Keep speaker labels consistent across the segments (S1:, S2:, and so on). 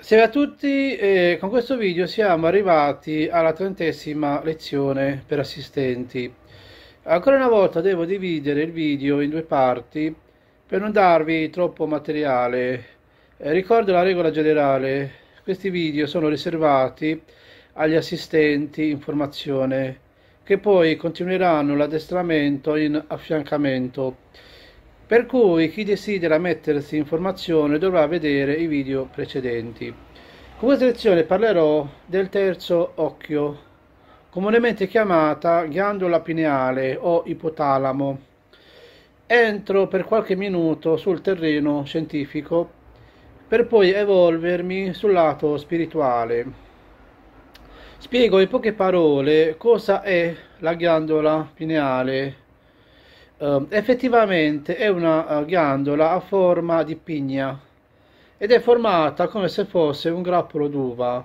S1: Salve a tutti, eh, con questo video siamo arrivati alla trentesima lezione per assistenti. Ancora una volta devo dividere il video in due parti per non darvi troppo materiale. Eh, ricordo la regola generale, questi video sono riservati agli assistenti in formazione che poi continueranno l'addestramento in affiancamento per cui chi desidera mettersi in formazione dovrà vedere i video precedenti. Con questa lezione parlerò del terzo occhio, comunemente chiamata ghiandola pineale o ipotalamo. Entro per qualche minuto sul terreno scientifico per poi evolvermi sul lato spirituale. Spiego in poche parole cosa è la ghiandola pineale Uh, effettivamente è una uh, ghiandola a forma di pigna ed è formata come se fosse un grappolo d'uva,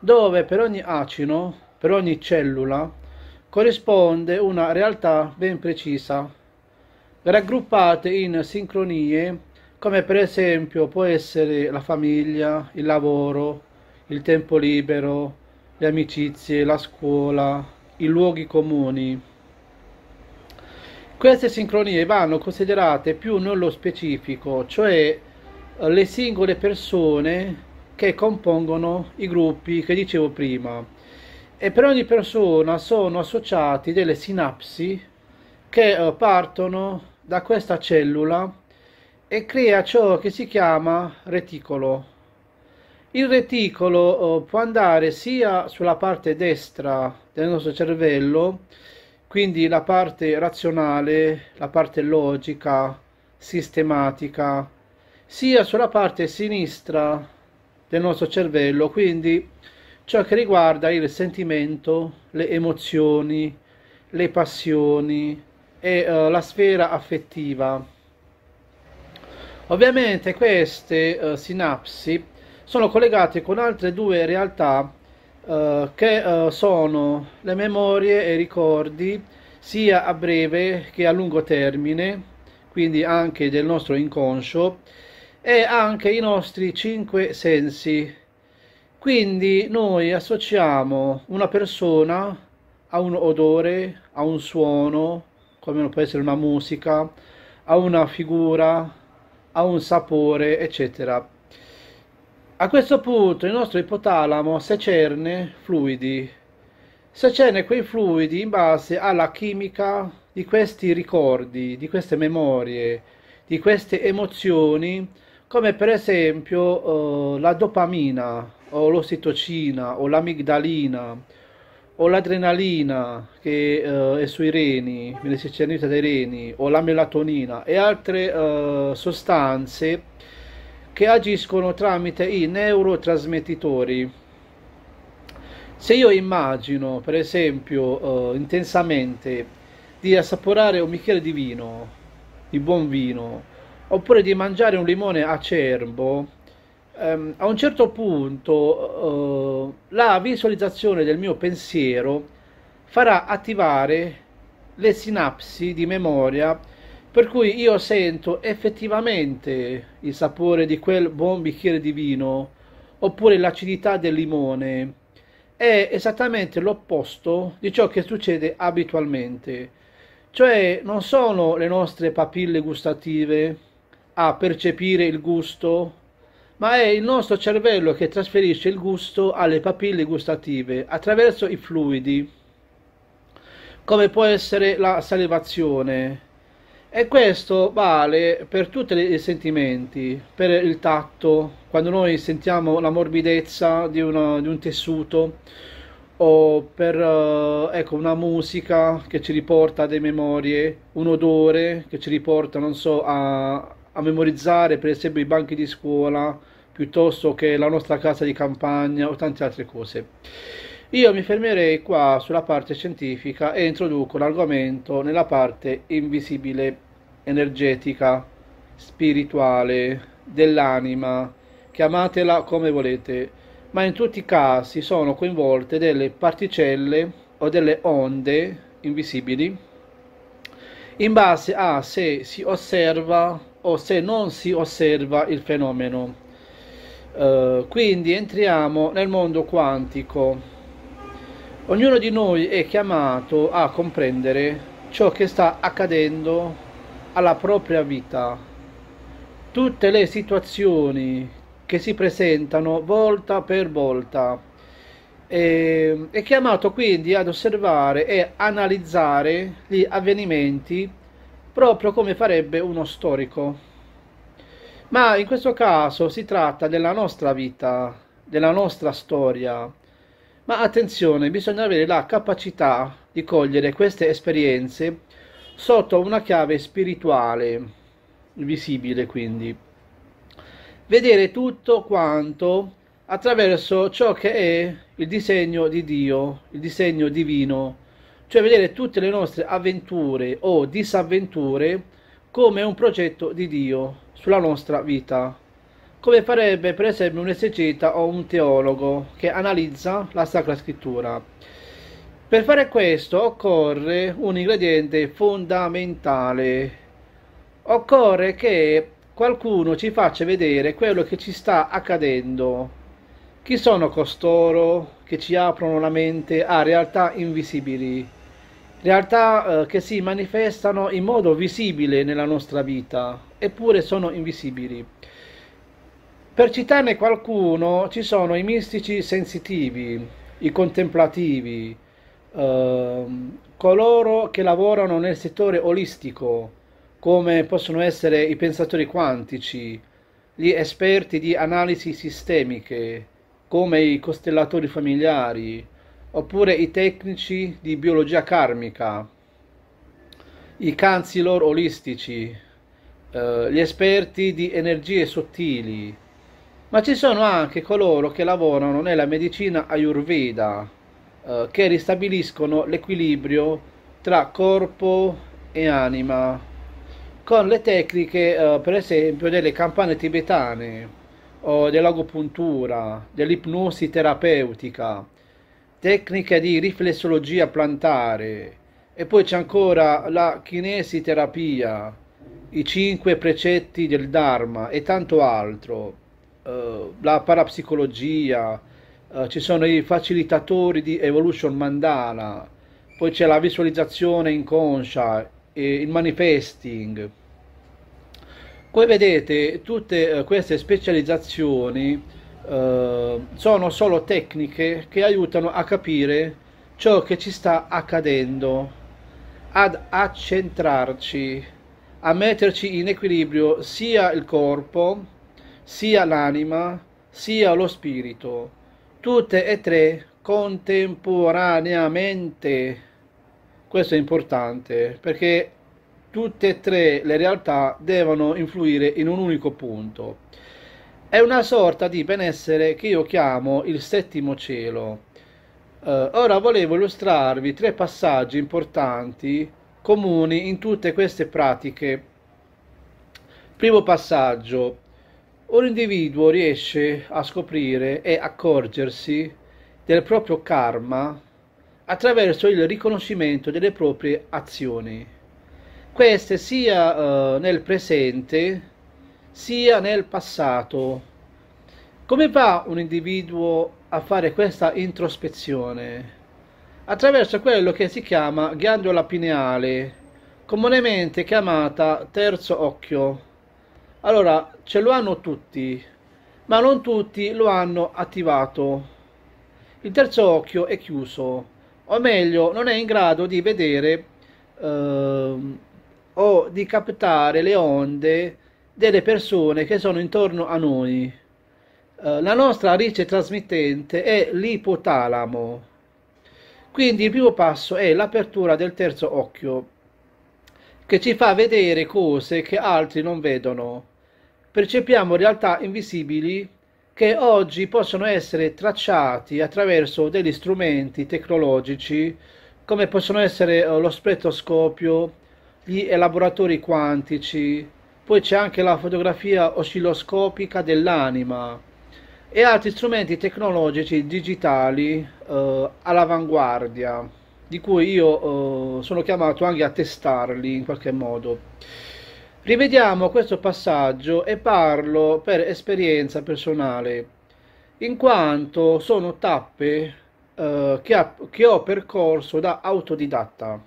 S1: dove per ogni acino, per ogni cellula, corrisponde una realtà ben precisa, raggruppate in sincronie come per esempio può essere la famiglia, il lavoro, il tempo libero, le amicizie, la scuola, i luoghi comuni. Queste sincronie vanno considerate più nello specifico, cioè eh, le singole persone che compongono i gruppi che dicevo prima e per ogni persona sono associati delle sinapsi che eh, partono da questa cellula e crea ciò che si chiama reticolo. Il reticolo eh, può andare sia sulla parte destra del nostro cervello quindi la parte razionale, la parte logica, sistematica, sia sulla parte sinistra del nostro cervello, quindi ciò che riguarda il sentimento, le emozioni, le passioni e uh, la sfera affettiva. Ovviamente queste uh, sinapsi sono collegate con altre due realtà eh, che eh, sono le memorie e i ricordi sia a breve che a lungo termine, quindi anche del nostro inconscio, e anche i nostri cinque sensi. Quindi noi associamo una persona a un odore, a un suono, come può essere una musica, a una figura, a un sapore, eccetera. A questo punto il nostro ipotalamo secerne fluidi, secerne quei fluidi in base alla chimica di questi ricordi, di queste memorie, di queste emozioni, come per esempio eh, la dopamina o l'ossitocina o l'amigdalina o l'adrenalina che eh, è sui reni, nelle secernita dei reni, o la melatonina e altre eh, sostanze che agiscono tramite i neurotrasmettitori. Se io immagino, per esempio, eh, intensamente di assaporare un bicchiere di vino, di buon vino, oppure di mangiare un limone acerbo, ehm, a un certo punto eh, la visualizzazione del mio pensiero farà attivare le sinapsi di memoria per cui io sento effettivamente il sapore di quel buon bicchiere di vino oppure l'acidità del limone. È esattamente l'opposto di ciò che succede abitualmente. Cioè non sono le nostre papille gustative a percepire il gusto, ma è il nostro cervello che trasferisce il gusto alle papille gustative attraverso i fluidi, come può essere la salivazione e questo vale per tutti i sentimenti, per il tatto, quando noi sentiamo la morbidezza di, una, di un tessuto o per eh, ecco, una musica che ci riporta a delle memorie, un odore che ci riporta, non so, a, a memorizzare per esempio i banchi di scuola piuttosto che la nostra casa di campagna o tante altre cose. Io mi fermerei qua sulla parte scientifica e introduco l'argomento nella parte invisibile, energetica, spirituale, dell'anima, chiamatela come volete, ma in tutti i casi sono coinvolte delle particelle o delle onde invisibili in base a se si osserva o se non si osserva il fenomeno. Uh, quindi entriamo nel mondo quantico Ognuno di noi è chiamato a comprendere ciò che sta accadendo alla propria vita. Tutte le situazioni che si presentano volta per volta. E, è chiamato quindi ad osservare e analizzare gli avvenimenti proprio come farebbe uno storico. Ma in questo caso si tratta della nostra vita, della nostra storia ma attenzione, bisogna avere la capacità di cogliere queste esperienze sotto una chiave spirituale, visibile quindi. Vedere tutto quanto attraverso ciò che è il disegno di Dio, il disegno divino, cioè vedere tutte le nostre avventure o disavventure come un progetto di Dio sulla nostra vita come farebbe per esempio un esegeta o un teologo che analizza la Sacra Scrittura. Per fare questo occorre un ingrediente fondamentale, occorre che qualcuno ci faccia vedere quello che ci sta accadendo, chi sono costoro che ci aprono la mente a realtà invisibili, realtà eh, che si manifestano in modo visibile nella nostra vita, eppure sono invisibili. Per citarne qualcuno ci sono i mistici sensitivi, i contemplativi, ehm, coloro che lavorano nel settore olistico, come possono essere i pensatori quantici, gli esperti di analisi sistemiche, come i costellatori familiari, oppure i tecnici di biologia karmica, i canzilor olistici, eh, gli esperti di energie sottili, ma ci sono anche coloro che lavorano nella medicina ayurveda eh, che ristabiliscono l'equilibrio tra corpo e anima con le tecniche eh, per esempio delle campane tibetane o dell'agopuntura, dell'ipnosi terapeutica, tecniche di riflessologia plantare e poi c'è ancora la chinesi terapia i cinque precetti del Dharma e tanto altro. Eh, la parapsicologia, uh, ci sono i facilitatori di Evolution Mandala, poi c'è la visualizzazione inconscia, il manifesting. Come vedete tutte eh, queste specializzazioni eh, sono solo tecniche che aiutano a capire ciò che ci sta accadendo, ad accentrarci, a metterci in equilibrio sia il corpo sia l'anima sia lo spirito, tutte e tre contemporaneamente. Questo è importante perché tutte e tre le realtà devono influire in un unico punto. È una sorta di benessere che io chiamo il settimo cielo. Eh, ora volevo illustrarvi tre passaggi importanti comuni in tutte queste pratiche. Primo passaggio, un individuo riesce a scoprire e accorgersi del proprio karma attraverso il riconoscimento delle proprie azioni, queste sia eh, nel presente sia nel passato. Come va un individuo a fare questa introspezione? Attraverso quello che si chiama ghiandola pineale, comunemente chiamata terzo occhio allora, ce lo hanno tutti, ma non tutti lo hanno attivato. Il terzo occhio è chiuso, o meglio, non è in grado di vedere eh, o di captare le onde delle persone che sono intorno a noi. Eh, la nostra riccia trasmittente è l'ipotalamo. Quindi il primo passo è l'apertura del terzo occhio, che ci fa vedere cose che altri non vedono percepiamo realtà invisibili che oggi possono essere tracciati attraverso degli strumenti tecnologici come possono essere eh, lo spettroscopio, gli elaboratori quantici, poi c'è anche la fotografia oscilloscopica dell'anima e altri strumenti tecnologici digitali eh, all'avanguardia, di cui io eh, sono chiamato anche a testarli in qualche modo. Rivediamo questo passaggio e parlo per esperienza personale, in quanto sono tappe eh, che, ha, che ho percorso da autodidatta,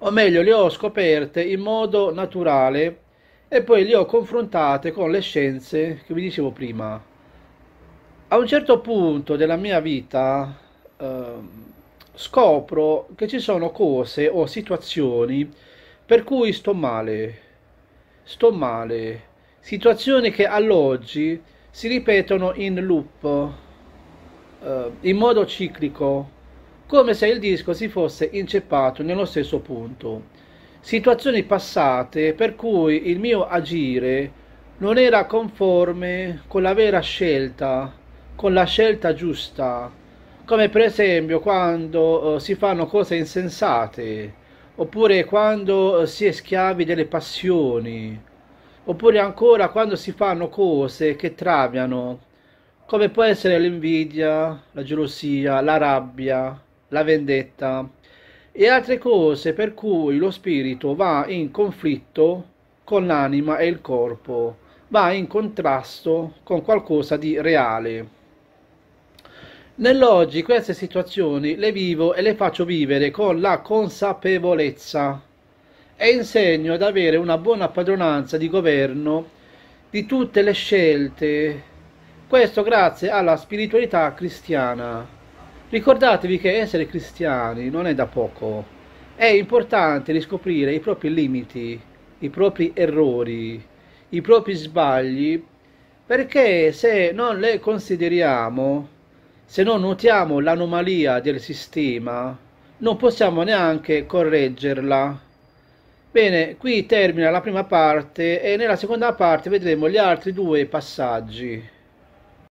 S1: o meglio le ho scoperte in modo naturale e poi le ho confrontate con le scienze che vi dicevo prima. A un certo punto della mia vita eh, scopro che ci sono cose o situazioni per cui sto male, sto male, situazioni che all'oggi si ripetono in loop, eh, in modo ciclico, come se il disco si fosse inceppato nello stesso punto. Situazioni passate per cui il mio agire non era conforme con la vera scelta, con la scelta giusta, come per esempio quando eh, si fanno cose insensate, oppure quando eh, si è schiavi delle passioni, oppure ancora quando si fanno cose che traviano, come può essere l'invidia, la gelosia, la rabbia, la vendetta e altre cose per cui lo spirito va in conflitto con l'anima e il corpo, va in contrasto con qualcosa di reale. Nell'oggi queste situazioni le vivo e le faccio vivere con la consapevolezza e insegno ad avere una buona padronanza di governo di tutte le scelte. Questo grazie alla spiritualità cristiana. Ricordatevi che essere cristiani non è da poco. È importante riscoprire i propri limiti, i propri errori, i propri sbagli, perché se non le consideriamo se non notiamo l'anomalia del sistema, non possiamo neanche correggerla. Bene, qui termina la prima parte e nella seconda parte vedremo gli altri due passaggi.